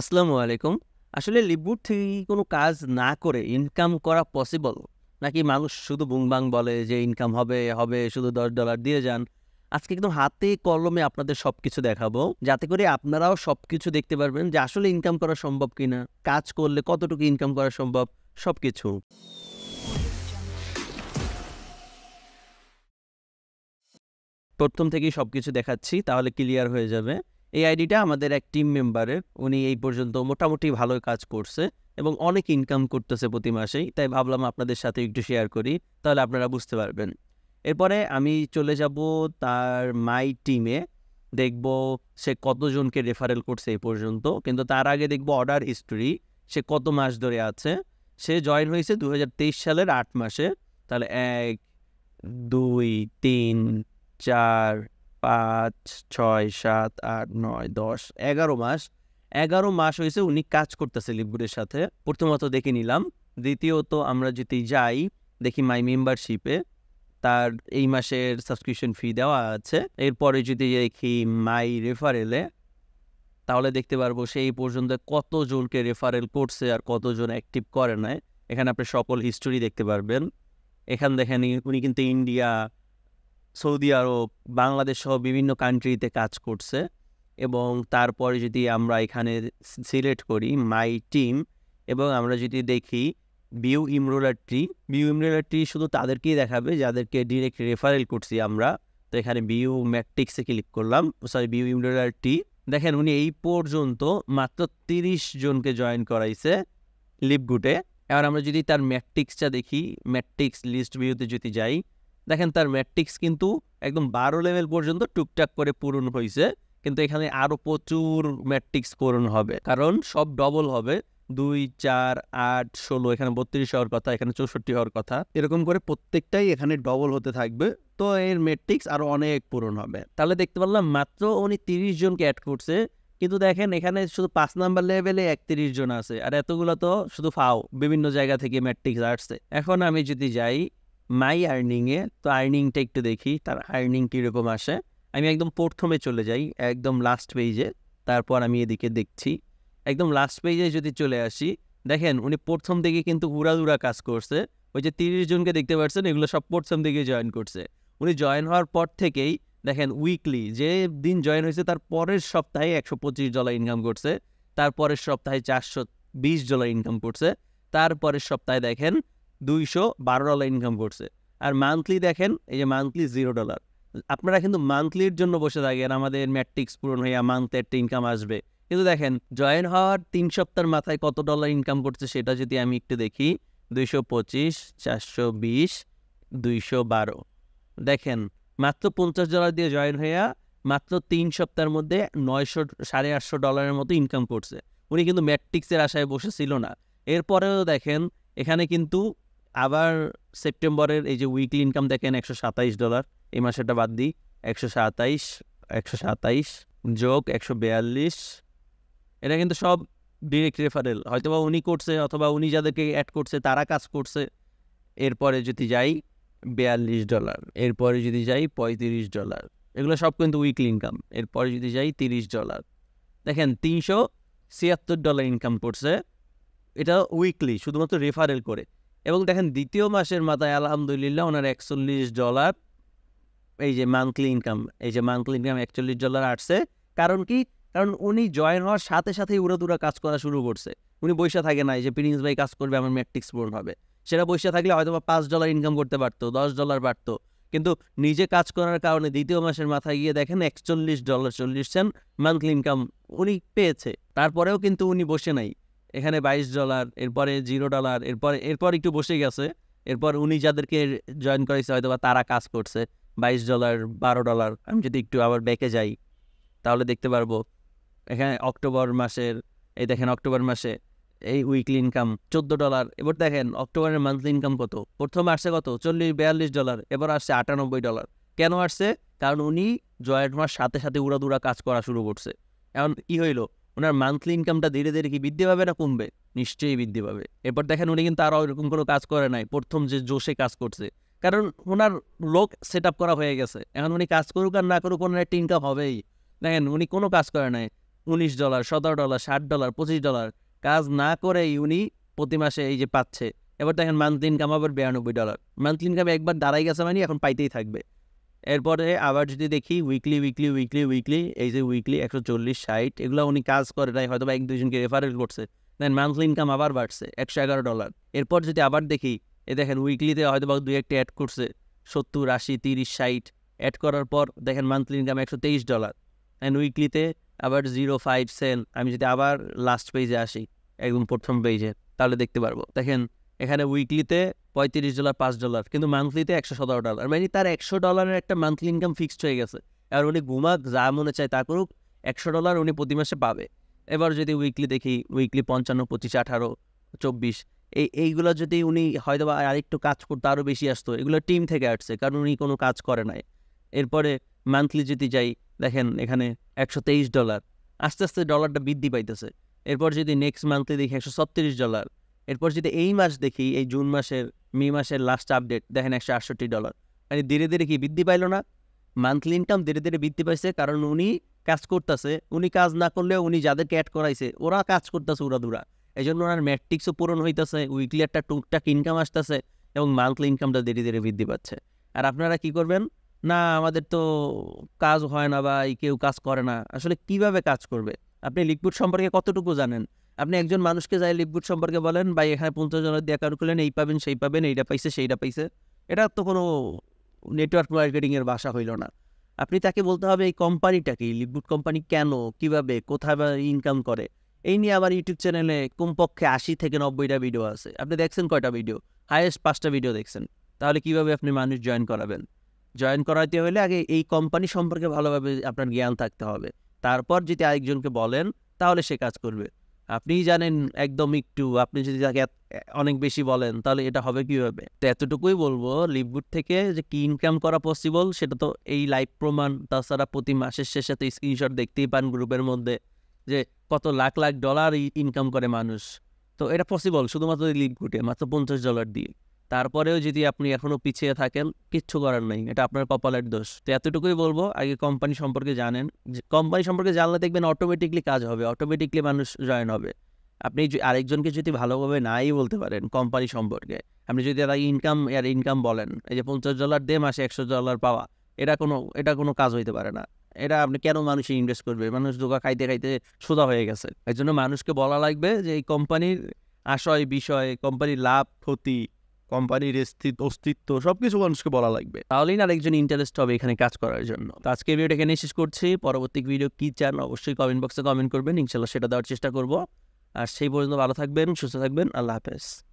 আসসালামু আলাইকুম আসলে লিপবুট থেকে কোনো কাজ না করে ইনকাম করা পসিবল নাকি মানুষ শুধু বুংবাং বলে যে ইনকাম হবে হবে শুধু দশ ডলার দিয়ে যান আজকে একদম হাতে কলমে আপনাদের সব কিছু দেখাবো যাতে করে আপনারাও সব কিছু দেখতে পারবেন যে আসলে ইনকাম করা সম্ভব কিনা কাজ করলে কতটুকু ইনকাম করা সম্ভব সব কিছু প্রথম থেকেই সব কিছু দেখাচ্ছি তাহলে ক্লিয়ার হয়ে যাবে এই আইডিটা আমাদের এক টিম মেম্বারের উনি এই পর্যন্ত মোটামুটি ভালো কাজ করছে এবং অনেক ইনকাম করতেছে প্রতি মাসেই তাই ভাবলাম আপনাদের সাথে একটু শেয়ার করি তাহলে আপনারা বুঝতে পারবেন এরপরে আমি চলে যাব তার মাই টিমে দেখব সে কতজনকে রেফারেল করছে এই পর্যন্ত কিন্তু তার আগে দেখব অর্ডার হিস্ট্রি সে কত মাস ধরে আছে সে জয়েন হয়েছে দু সালের আট মাসে তাহলে এক দুই তিন চার পাঁচ ছয় সাত আট নয় দশ এগারো মাস এগারো মাস হয়েছে উনি কাজ করতেছে লিপগুডের সাথে প্রথমত দেখে নিলাম দ্বিতীয়ত আমরা যদি যাই দেখি মাই মেম্বারশিপে তার এই মাসের সাবস্ক্রিপশন ফি দেওয়া আছে এরপরে যদি দেখি মাই রেফারেলে তাহলে দেখতে পারবো সেই পর্যন্ত কতজনকে রেফারেল করছে আর কতজন অ্যাক্টিভ করে নাই এখানে আপনি সকল হিস্টোরি দেখতে পারবেন এখান দেখেন উনি কিন্তু ইন্ডিয়া সৌদি আরব বাংলাদেশ সহ বিভিন্ন কান্ট্রিতে কাজ করছে এবং তারপরে যদি আমরা এখানে সিলেক্ট করি মাই টিম এবং আমরা যদি দেখি বিউ ইমরোলারটি বিউ ইমরোলারটি শুধু তাদেরকেই দেখাবে যাদেরকে ডিরেক্ট রেফারেল করছি আমরা তো এখানে বিউ ম্যাট্রিক্সে ক্লিক করলাম সরি বিউ ইমরোলারটি দেখেন উনি এই পর্যন্ত মাত্র তিরিশ জনকে জয়েন করাইছে লিপগুটে এবার আমরা যদি তার ম্যাট্রিক্সটা দেখি ম্যাট্রিক্স লিস্ট ভিউতে যদি যাই দেখেন তার ম্যাট্রিক্স কিন্তু একদম বারো লেভেল পর্যন্ত টুকটাক করে পূরণ হয়েছে কিন্তু এখানে আরও প্রচুর ম্যাট্রিক্স পূরণ হবে কারণ সব ডবল হবে দুই চার আট ষোলো এখানে বত্রিশ হওয়ার কথা এখানে চৌষট্টি হওয়ার কথা এরকম করে প্রত্যেকটাই এখানে ডবল হতে থাকবে তো এর ম্যাট্রিক্স আরও অনেক পূরণ হবে তাহলে দেখতে পারলাম মাত্র উনি তিরিশ জনকে অ্যাড করছে কিন্তু দেখেন এখানে শুধু পাঁচ নাম্বার লেভেলে একত্রিশ জন আছে আর এতগুলো তো শুধু ফাও বিভিন্ন জায়গা থেকে ম্যাট্রিক্স আসছে এখন আমি যদি যাই মাই আর্নিংয়ে তো আর্নিংটা একটু দেখি তার আর্নিং কীরকম আসে আমি একদম প্রথমে চলে যাই একদম লাস্ট পেজে তারপর আমি এদিকে দেখছি একদম লাস্ট পেজে যদি চলে আসি দেখেন উনি প্রথম দিকে কিন্তু উড়াদুড়া কাজ করছে ওই যে তিরিশ জনকে দেখতে পাচ্ছেন এগুলো সব প্রথম দিকে জয়েন করছে উনি জয়েন হওয়ার পর থেকেই দেখেন উইকলি যে দিন জয়েন হয়েছে তার পরের সপ্তাহে একশো পঁচিশ ডলার ইনকাম করছে তার পরের সপ্তাহে চারশো বিশ ডলার ইনকাম করছে তারপরের সপ্তাহে দেখেন দুইশো বারো ডলার ইনকাম করছে আর মান্থলি দেখেন এই যে মান্থলি জিরো ডলার আপনারা কিন্তু মান্থলির জন্য বসে থাকেন আমাদের ম্যাট্রিক্স পূরণ হইয়া মান্থে একটা ইনকাম আসবে কিন্তু দেখেন জয়েন হওয়ার তিন সপ্তাহের মাথায় কত ডলার ইনকাম করছে সেটা যদি আমি একটু দেখি দুইশো পঁচিশ চারশো বিশ দুইশো বারো দেখেন মাত্র পঞ্চাশ ডলার দিয়ে জয়েন হইয়া মাত্র তিন সপ্তাহের মধ্যে নয়শো সাড়ে আটশো ডলারের মতো ইনকাম করছে উনি কিন্তু ম্যাট্রিক্সের আশায় বসেছিল না এরপরেও দেখেন এখানে কিন্তু আবার সেপ্টেম্বরের এই যে উইকলি ইনকাম দেখেন একশো সাতাইশ ডলার এই মাসেরটা বাদ দিই একশো সাতাইশ একশো সাতাইশ যোগ একশো বিয়াল্লিশ এটা কিন্তু সব ডিরেক্ট রেফারেল হয়তো বা উনি করছে অথবা উনি যাদেরকে অ্যাড করছে তারা কাজ করছে এরপরে যদি যাই বিয়াল্লিশ ডলার এরপরে যদি যাই পঁয়ত্রিশ ডলার এগুলো সব কিন্তু উইকলি ইনকাম এরপরে যদি যাই তিরিশ ডলার দেখেন তিনশো ছিয়াত্তর ডলার ইনকাম করছে এটা উইকলি শুধুমাত্র রেফারেল করে এবং দেখেন দ্বিতীয় মাসের মাথায় আলহামদুলিল্লাহ ওনার একচল্লিশ ডলার এই যে মান্থলি ইনকাম এই যে মান্থলি ইনকাম একচল্লিশ ডলার আসছে কারণ কি কারণ উনি জয়েন হওয়ার সাথে সাথেই দুরা কাজ করা শুরু করছে উনি বৈশা থাকে না যে প্রিন্স ভাই কাজ করবে আমার ম্যাট্রিক্স পূরণ হবে সেটা বৈশা থাকলে হয়তো বা পাঁচ ডলার ইনকাম করতে পারতো দশ ডলার পারতো কিন্তু নিজে কাজ করার কারণে দ্বিতীয় মাসের মাথায় গিয়ে দেখেন একচল্লিশ ডলার চল্লিশ সেন্ট মান্থলি ইনকাম উনি পেয়েছে তারপরেও কিন্তু উনি বসে নাই এখানে বাইশ ডলার এরপরে জিরো ডলার এরপরে এরপর একটু বসে গেছে এরপর উনি যাদেরকে জয়েন করেছে হয়তো বা তারা কাজ করছে বাইশ ডলার বারো ডলার আমি যদি একটু আবার ব্যাকে যাই তাহলে দেখতে পারবো এখানে অক্টোবর মাসের এই দেখেন অক্টোবর মাসে এই উইকলি ইনকাম চোদ্দো ডলার এবার দেখেন অক্টোবরের মান্থলি ইনকাম কত প্রথম আসছে কত চল্লিশ বিয়াল্লিশ ডলার এবার আসছে আটানব্বই ডলার কেন আসছে কারণ উনি জয়েন্ট মাস সাথে সাথে দুড়া কাজ করা শুরু করছে এখন কি হইলো ওনার মান্থলি ইনকামটা ধীরে ধীরে কি বৃদ্ধি পাবে না কমবে নিশ্চয়ই বৃদ্ধি পাবে এরপর দেখেন উনি কিন্তু আরও এরকম কোনো কাজ করে নাই প্রথম যে জোশে কাজ করছে কারণ ওনার লোক সেট আপ করা হয়ে গেছে এখন উনি কাজ করুক আর না করুক ওনার একটা ইনকাম হবেই দেখেন উনি কোনো কাজ করে নাই উনিশ ডলার সতেরো ডলার ষাট ডলার পঁচিশ ডলার কাজ না করেই উনি প্রতি মাসে এই যে পাচ্ছে এবার দেখেন মান্থলি ইনকাম আবার বিরানব্বই ডলার মান্থলি ইনকাম একবার দাঁড়াই গেছে মানে এখন পাইতেই থাকবে এরপরে আবার যদি দেখি উইকলি উইকলি উইকলি উইকলি এই যে উইকলি একশো চল্লিশ ষাট এগুলো উনি কাজ করে নাই হয়তো বা এক দুজনকে রেফারেল করছে দেন মান্থলি ইনকাম আবার বাড়ছে একশো এগারো ডলার এরপর যদি আবার দেখি এ দেখেন উইকলিতে হয়তো বা দুই একটা অ্যাড করছে সত্তর আশি তিরিশ ষাট অ্যাড করার পর দেখেন মান্থলি ইনকাম একশো তেইশ ডলার অ্যান্ড উইকলিতে আবার জিরো ফাইভ সেন আমি যদি আবার লাস্ট পেজে আসি একদম প্রথম পেজে তাহলে দেখতে পারবো দেখেন এখানে উইকলিতে পঁয়ত্রিশ ডলার পাঁচ ডলার কিন্তু মান্থলিতে একশো সতেরো ডলার মানে তার একশো ডলারের একটা মান্থলি ইনকাম ফিক্সড হয়ে গেছে আর উনি ঘুমাক যা মনে চায় তা করুক একশো ডলার উনি প্রতি মাসে পাবে এবার যদি উইকলি দেখি উইকলি পঞ্চান্ন পঁচিশ আঠারো চব্বিশ এই এইগুলো যদি উনি হয়তো বা আরেকটু কাজ করতে আরও বেশি আসতো এগুলো টিম থেকে আসছে কারণ উনি কোনো কাজ করে নাই এরপরে মান্থলি যদি যাই দেখেন এখানে একশো তেইশ ডলার আস্তে আস্তে ডলারটা বৃদ্ধি পাইতেছে এরপর যদি নেক্সট মান্থলি দেখি একশো ছত্রিশ ডলার এরপর যদি এই মাস দেখি এই জুন মাসের মে মাসের লাস্ট আপডেট দেখেন একশো আটষট্টি ডলার মানে ধীরে ধীরে কি বৃদ্ধি পাইল না মান্থলি ইনকাম ধীরে ধীরে বৃদ্ধি পাইছে কারণ উনি কাজ করতেছে উনি কাজ না করলেও উনি যাদেরকে অ্যাড করাইছে ওরা কাজ করতেছে ওরা দুরা এই জন্য ওনার ম্যাট্রিক্সও পূরণ হইতেছে উইকলি একটা টুকটাক ইনকাম আসতেছে এবং মান্থলি ইনকামটা ধীরে ধীরে বৃদ্ধি পাচ্ছে আর আপনারা কি করবেন না আমাদের তো কাজ হয় না বা কেউ কাজ করে না আসলে কিভাবে কাজ করবে আপনি লিকুইড সম্পর্কে কতটুকু জানেন আপনি একজন মানুষকে যাই লিপবুট সম্পর্কে বলেন বা এখানে পঞ্চাশ জনের দিয়ে অ্যাকাউন্ট খুলেন এই পাবেন সেই পাবেন এইটা পাইছে সেইটা পাইছে এটা তো কোনো নেটওয়ার্ক মার্কেটিংয়ের ভাষা হইল না আপনি তাকে বলতে হবে এই কোম্পানিটা কি লিপবুট কোম্পানি কেন কিভাবে কোথায় ইনকাম করে এই নিয়ে আমার ইউটিউব চ্যানেলে কমপক্ষে আশি থেকে নব্বইটা ভিডিও আছে আপনি দেখছেন কয়টা ভিডিও হায়েস্ট পাঁচটা ভিডিও দেখছেন তাহলে কিভাবে আপনি মানুষ জয়েন করাবেন জয়েন করাতে হলে আগে এই কোম্পানি সম্পর্কে ভালোভাবে আপনার জ্ঞান থাকতে হবে তারপর যদি আরেকজনকে বলেন তাহলে সে কাজ করবে আপনিই জানেন একদম একটু আপনি যদি তাকে অনেক বেশি বলেন তাহলে এটা হবে কিভাবে তো এতটুকুই বলবো লিপবুট থেকে যে কি ইনকাম করা পসিবল সেটা তো এই লাইভ প্রমাণ তাছাড়া প্রতি মাসের শেষে তো স্ক্রিনশট দেখতেই পান গ্রুপের মধ্যে যে কত লাখ লাখ ডলার ইনকাম করে মানুষ তো এটা পসিবল শুধুমাত্র লিভগুডে মাত্র পঞ্চাশ ডলার দিয়ে তারপরেও যদি আপনি এখনও পিছিয়ে থাকেন কিচ্ছু করার নেই এটা আপনার কপালের দোষ তো এতটুকুই বলবো আগে কোম্পানি সম্পর্কে জানেন কোম্পানি সম্পর্কে জানলে দেখবেন অটোমেটিকলি কাজ হবে অটোমেটিকলি মানুষ জয়েন হবে আপনি আরেকজনকে যদি ভালোভাবে নাই বলতে পারেন কোম্পানি সম্পর্কে আপনি যদি তার ইনকাম আর ইনকাম বলেন এই যে পঞ্চাশ ডলার দে মাসে একশো ডলার পাওয়া এটা কোনো এটা কোনো কাজ হইতে পারে না এটা আপনি কেন মানুষে ইনভেস্ট করবে মানুষ দোকা খাইতে খাইতে সোজা হয়ে গেছে এই জন্য মানুষকে বলা লাগবে যে এই কোম্পানির আশয় বিষয় কোম্পানির লাভ ক্ষতি কোম্পানির অস্তিত্ব সবকিছু মানুষকে বলা লাগবে তাহলেই না একজন ইন্টারেস্ট হবে এখানে কাজ করার জন্য তো আজকে ভিডিওটা এখানে শেষ করছি পরবর্তী ভিডিও কী চান অবশ্যই কমেন্ট বক্সে কমেন্ট করবেন ইনশাল্লাহ সেটা দেওয়ার চেষ্টা করব আর সেই পর্যন্ত ভালো থাকবেন সুস্থ থাকবেন আল্লাহ হাফেজ